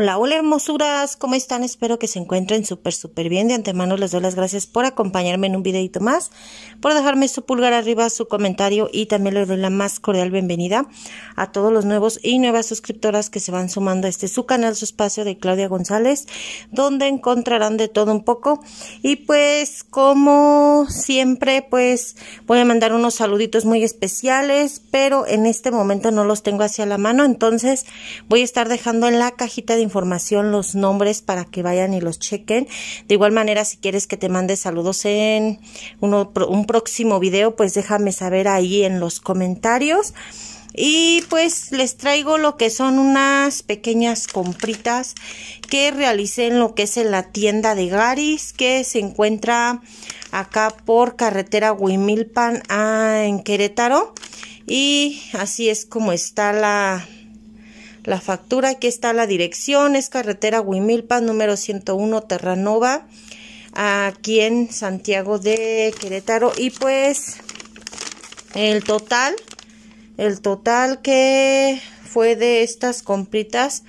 Hola, hola hermosuras, ¿cómo están? Espero que se encuentren súper, súper bien. De antemano les doy las gracias por acompañarme en un videito más, por dejarme su pulgar arriba, su comentario y también les doy la más cordial bienvenida a todos los nuevos y nuevas suscriptoras que se van sumando a este su canal, su espacio de Claudia González, donde encontrarán de todo un poco. Y pues, como siempre, pues voy a mandar unos saluditos muy especiales, pero en este momento no los tengo hacia la mano, entonces voy a estar dejando en la cajita de información, los nombres para que vayan y los chequen. De igual manera, si quieres que te mande saludos en un próximo video, pues déjame saber ahí en los comentarios. Y pues les traigo lo que son unas pequeñas compritas que realicé en lo que es en la tienda de Garis, que se encuentra acá por carretera Huimilpan ah, en Querétaro. Y así es como está la, la factura. Aquí está la dirección, es carretera Huimilpa, número 101, Terranova, aquí en Santiago de Querétaro. Y pues el total, el total que fue de estas compritas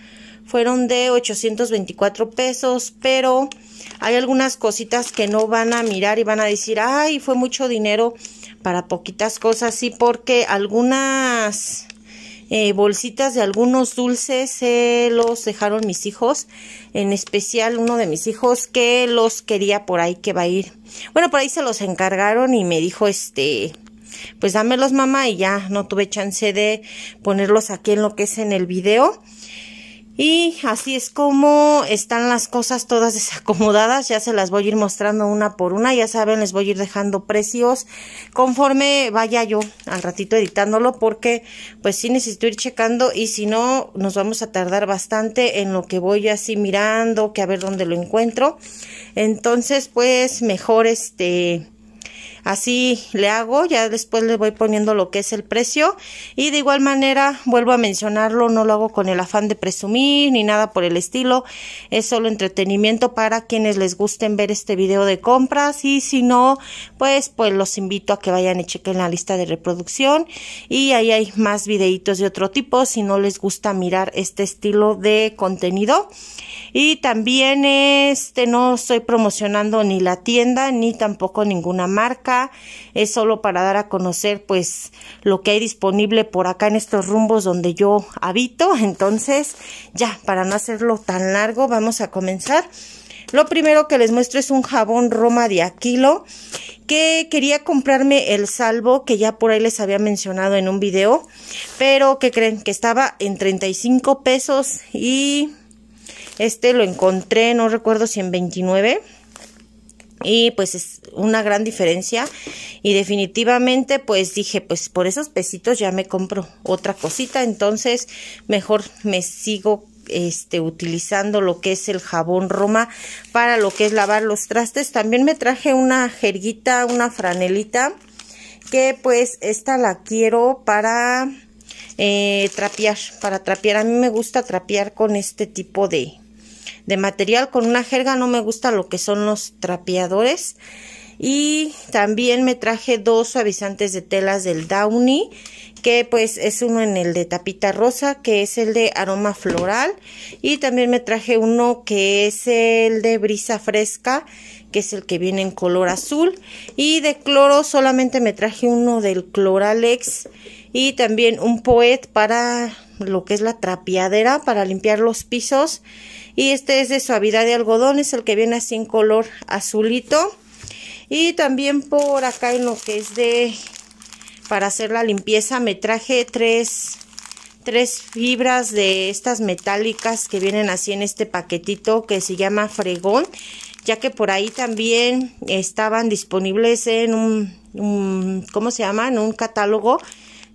fueron de 824 pesos, pero hay algunas cositas que no van a mirar y van a decir, ay, fue mucho dinero para poquitas cosas, sí, porque algunas eh, bolsitas de algunos dulces se eh, los dejaron mis hijos, en especial uno de mis hijos que los quería por ahí que va a ir. Bueno, por ahí se los encargaron y me dijo este, pues dámelos mamá y ya no tuve chance de ponerlos aquí en lo que es en el video. Y así es como están las cosas todas desacomodadas. Ya se las voy a ir mostrando una por una. Ya saben, les voy a ir dejando precios conforme vaya yo al ratito editándolo porque pues sí necesito ir checando y si no nos vamos a tardar bastante en lo que voy así mirando, que a ver dónde lo encuentro. Entonces pues mejor este así le hago, ya después le voy poniendo lo que es el precio y de igual manera vuelvo a mencionarlo, no lo hago con el afán de presumir ni nada por el estilo, es solo entretenimiento para quienes les gusten ver este video de compras y si no, pues pues los invito a que vayan y chequen la lista de reproducción y ahí hay más videitos de otro tipo si no les gusta mirar este estilo de contenido y también este no estoy promocionando ni la tienda ni tampoco ninguna marca es solo para dar a conocer pues lo que hay disponible por acá en estos rumbos donde yo habito, entonces ya, para no hacerlo tan largo, vamos a comenzar. Lo primero que les muestro es un jabón Roma de Aquilo que quería comprarme el salvo que ya por ahí les había mencionado en un video, pero que creen que estaba en 35 pesos y este lo encontré, no recuerdo si en 29 y pues es una gran diferencia y definitivamente pues dije pues por esos pesitos ya me compro otra cosita entonces mejor me sigo este utilizando lo que es el jabón Roma para lo que es lavar los trastes también me traje una jerguita una franelita que pues esta la quiero para eh, trapear para trapear a mí me gusta trapear con este tipo de de material con una jerga, no me gusta lo que son los trapeadores. Y también me traje dos suavizantes de telas del Downy, que pues es uno en el de tapita rosa, que es el de aroma floral. Y también me traje uno que es el de brisa fresca, que es el que viene en color azul. Y de cloro solamente me traje uno del Cloralex y también un Poet para lo que es la trapeadera, para limpiar los pisos y este es de suavidad de algodón, es el que viene así en color azulito y también por acá en lo que es de para hacer la limpieza me traje tres, fibras de estas metálicas que vienen así en este paquetito que se llama fregón ya que por ahí también estaban disponibles en un, un ¿cómo se llama? en un catálogo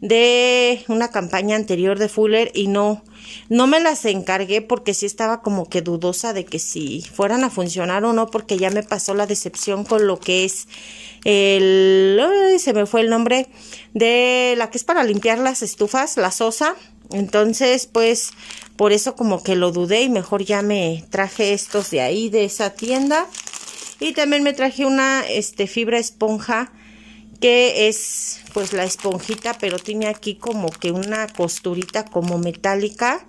de una campaña anterior de Fuller y no, no me las encargué porque sí estaba como que dudosa de que si fueran a funcionar o no, porque ya me pasó la decepción con lo que es el, se me fue el nombre de la que es para limpiar las estufas, la sosa. Entonces, pues, por eso como que lo dudé y mejor ya me traje estos de ahí, de esa tienda. Y también me traje una este, fibra esponja que es pues la esponjita, pero tiene aquí como que una costurita como metálica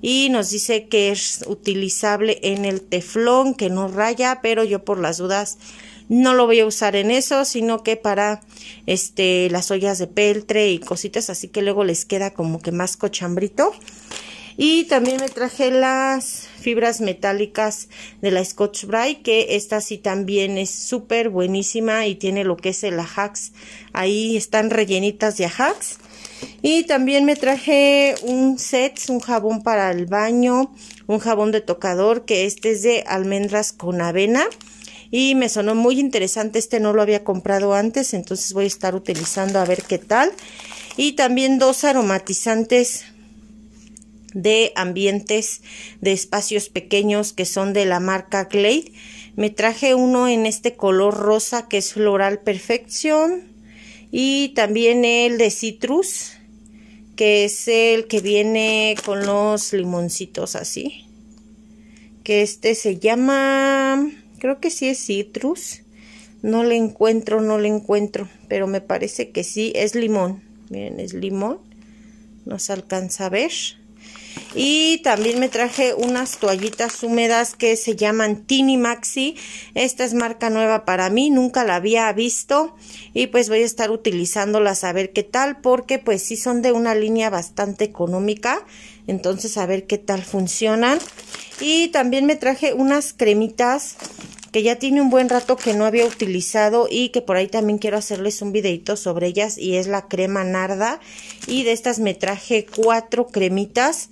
y nos dice que es utilizable en el teflón, que no raya, pero yo por las dudas no lo voy a usar en eso, sino que para este las ollas de peltre y cositas, así que luego les queda como que más cochambrito. Y también me traje las fibras metálicas de la Scotch Brite, que esta sí también es súper buenísima y tiene lo que es el Ajax. Ahí están rellenitas de Ajax. Y también me traje un set, un jabón para el baño, un jabón de tocador, que este es de almendras con avena. Y me sonó muy interesante, este no lo había comprado antes, entonces voy a estar utilizando a ver qué tal. Y también dos aromatizantes de ambientes de espacios pequeños que son de la marca Glade. Me traje uno en este color rosa que es Floral Perfección y también el de Citrus que es el que viene con los limoncitos así. Que este se llama, creo que sí es Citrus. No le encuentro, no le encuentro, pero me parece que sí es limón. Miren, es limón. No se alcanza a ver. Y también me traje unas toallitas húmedas que se llaman Tini Maxi. Esta es marca nueva para mí, nunca la había visto. Y pues voy a estar utilizándolas a ver qué tal, porque pues sí son de una línea bastante económica. Entonces a ver qué tal funcionan. Y también me traje unas cremitas que ya tiene un buen rato que no había utilizado y que por ahí también quiero hacerles un videito sobre ellas y es la crema narda y de estas me traje cuatro cremitas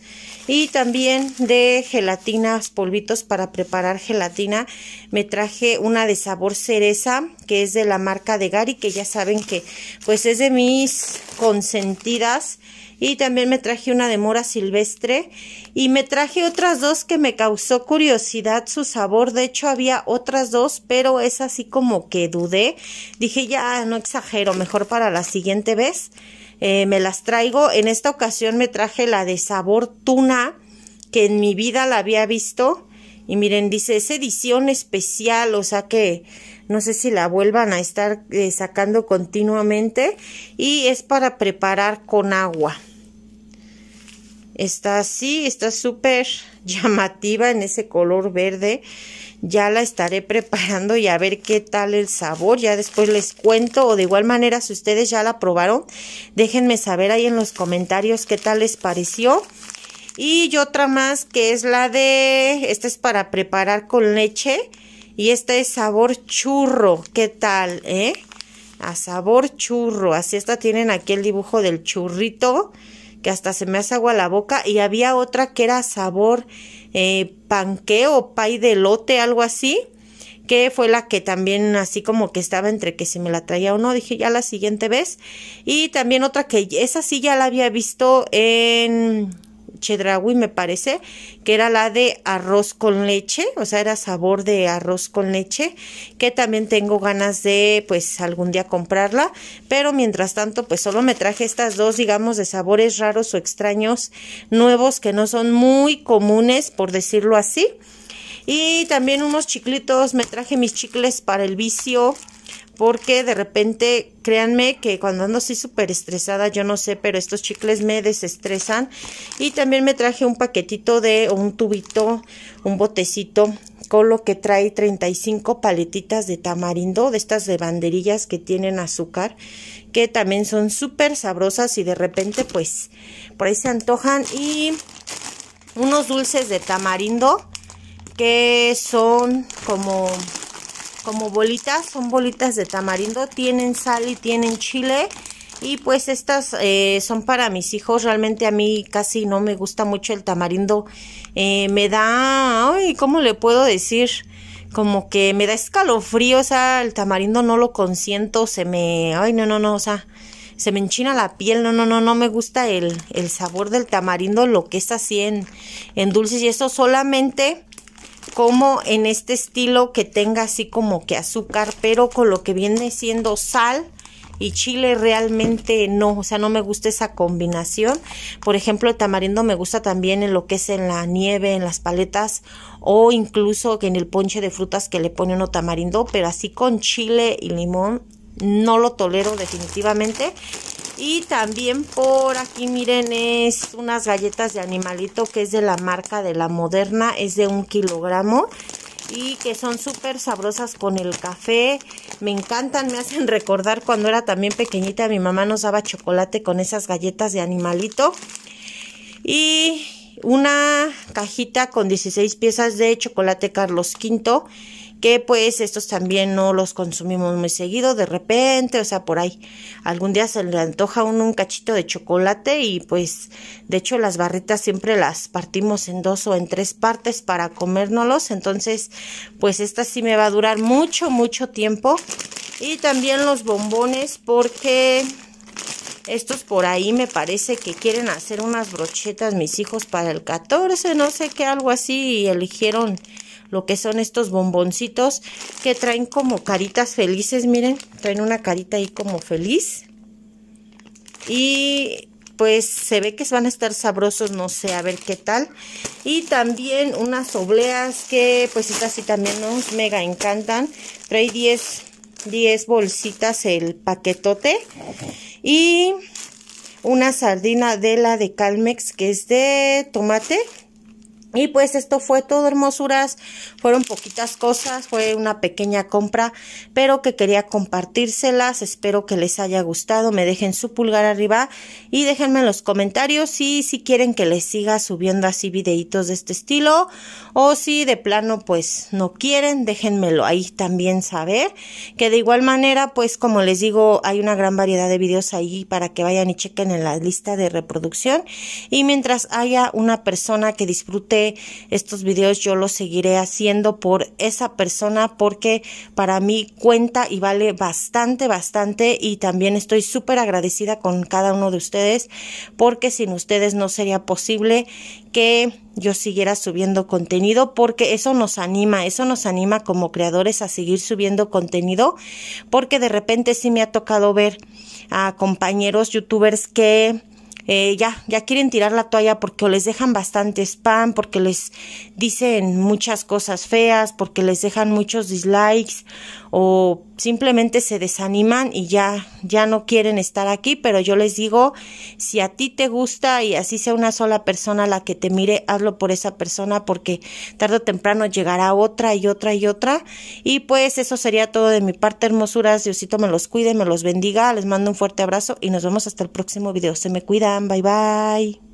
y también de gelatinas polvitos para preparar gelatina me traje una de sabor cereza que es de la marca de Gary que ya saben que pues es de mis consentidas y también me traje una de mora silvestre y me traje otras dos que me causó curiosidad su sabor. De hecho, había otras dos, pero es así como que dudé. Dije, ya, no exagero, mejor para la siguiente vez. Eh, me las traigo. En esta ocasión me traje la de sabor tuna, que en mi vida la había visto. Y miren, dice, es edición especial, o sea que no sé si la vuelvan a estar eh, sacando continuamente y es para preparar con agua. Está así, está súper llamativa en ese color verde. Ya la estaré preparando y a ver qué tal el sabor. Ya después les cuento o de igual manera si ustedes ya la probaron, déjenme saber ahí en los comentarios qué tal les pareció. Y otra más que es la de, esta es para preparar con leche y esta es sabor churro. ¿Qué tal, eh? A sabor churro. Así esta tienen aquí el dibujo del churrito que hasta se me hace agua la boca, y había otra que era sabor eh, panqueo, pay de lote, algo así, que fue la que también así como que estaba entre que si me la traía o no, dije ya la siguiente vez, y también otra que esa sí ya la había visto en chedraui, me parece, que era la de arroz con leche, o sea, era sabor de arroz con leche, que también tengo ganas de, pues, algún día comprarla, pero mientras tanto, pues, solo me traje estas dos, digamos, de sabores raros o extraños, nuevos, que no son muy comunes, por decirlo así. Y también unos chiclitos, me traje mis chicles para el vicio, porque de repente, créanme que cuando ando así súper estresada, yo no sé, pero estos chicles me desestresan. Y también me traje un paquetito de, un tubito, un botecito, con lo que trae 35 paletitas de tamarindo, de estas de banderillas que tienen azúcar, que también son súper sabrosas y de repente, pues, por ahí se antojan. Y unos dulces de tamarindo, que son como como bolitas, son bolitas de tamarindo, tienen sal y tienen chile. Y pues estas eh, son para mis hijos, realmente a mí casi no me gusta mucho el tamarindo. Eh, me da, ay, ¿cómo le puedo decir? Como que me da escalofrío, o sea, el tamarindo no lo consiento, se me, ay, no, no, no, o sea, se me enchina la piel, no, no, no, no me gusta el, el sabor del tamarindo, lo que es así en, en dulces y eso solamente como en este estilo que tenga así como que azúcar, pero con lo que viene siendo sal y chile realmente no, o sea, no me gusta esa combinación. Por ejemplo, el tamarindo me gusta también en lo que es en la nieve, en las paletas o incluso en el ponche de frutas que le pone uno tamarindo, pero así con chile y limón no lo tolero definitivamente y también por aquí, miren, es unas galletas de animalito que es de la marca de la Moderna, es de un kilogramo y que son súper sabrosas con el café. Me encantan, me hacen recordar cuando era también pequeñita, mi mamá nos daba chocolate con esas galletas de animalito. Y una cajita con 16 piezas de chocolate Carlos V que pues estos también no los consumimos muy seguido de repente, o sea, por ahí algún día se le antoja uno un cachito de chocolate y pues de hecho las barritas siempre las partimos en dos o en tres partes para comérnoslos, entonces pues esta sí me va a durar mucho, mucho tiempo. Y también los bombones porque estos por ahí me parece que quieren hacer unas brochetas mis hijos para el 14, no sé qué, algo así, y eligieron lo que son estos bomboncitos que traen como caritas felices, miren, traen una carita ahí como feliz. Y pues se ve que van a estar sabrosos, no sé, a ver qué tal. Y también unas obleas que pues estas sí también nos mega encantan. Trae 10, 10 bolsitas el paquetote. Y una sardina de la de Calmex que es de tomate y pues esto fue todo, hermosuras. Fueron poquitas cosas, fue una pequeña compra, pero que quería compartírselas. Espero que les haya gustado. Me dejen su pulgar arriba y déjenme en los comentarios si quieren que les siga subiendo así videitos de este estilo o si de plano pues no quieren, déjenmelo ahí también saber. Que de igual manera, pues como les digo, hay una gran variedad de videos ahí para que vayan y chequen en la lista de reproducción. Y mientras haya una persona que disfrute estos videos yo los seguiré haciendo por esa persona porque para mí cuenta y vale bastante, bastante y también estoy súper agradecida con cada uno de ustedes porque sin ustedes no sería posible que yo siguiera subiendo contenido porque eso nos anima, eso nos anima como creadores a seguir subiendo contenido porque de repente sí me ha tocado ver a compañeros youtubers que eh, ya, ya quieren tirar la toalla porque les dejan bastante spam, porque les dicen muchas cosas feas, porque les dejan muchos dislikes o simplemente se desaniman y ya ya no quieren estar aquí, pero yo les digo, si a ti te gusta y así sea una sola persona la que te mire, hazlo por esa persona porque tarde o temprano llegará otra y otra y otra y pues eso sería todo de mi parte, hermosuras, Diosito me los cuide, me los bendiga, les mando un fuerte abrazo y nos vemos hasta el próximo video. Se me cuidan, bye bye.